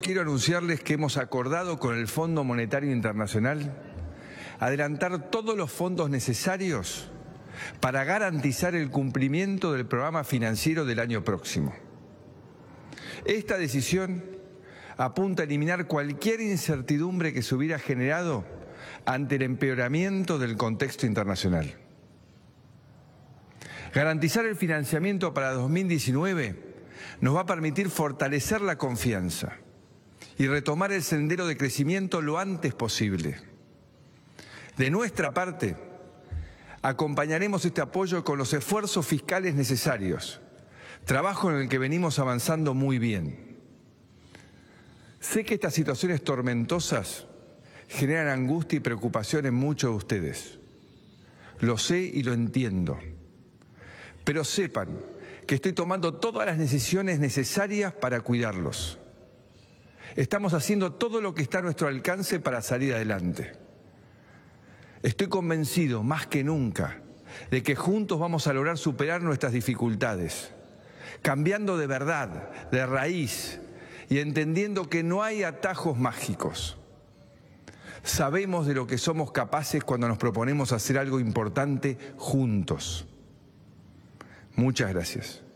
Quiero anunciarles que hemos acordado con el Fondo Monetario Internacional adelantar todos los fondos necesarios para garantizar el cumplimiento del programa financiero del año próximo. Esta decisión apunta a eliminar cualquier incertidumbre que se hubiera generado ante el empeoramiento del contexto internacional. Garantizar el financiamiento para 2019 nos va a permitir fortalecer la confianza y retomar el sendero de crecimiento lo antes posible. De nuestra parte, acompañaremos este apoyo con los esfuerzos fiscales necesarios, trabajo en el que venimos avanzando muy bien. Sé que estas situaciones tormentosas generan angustia y preocupación en muchos de ustedes. Lo sé y lo entiendo. Pero sepan que estoy tomando todas las decisiones necesarias para cuidarlos Estamos haciendo todo lo que está a nuestro alcance para salir adelante. Estoy convencido, más que nunca, de que juntos vamos a lograr superar nuestras dificultades, cambiando de verdad, de raíz, y entendiendo que no hay atajos mágicos. Sabemos de lo que somos capaces cuando nos proponemos hacer algo importante juntos. Muchas gracias.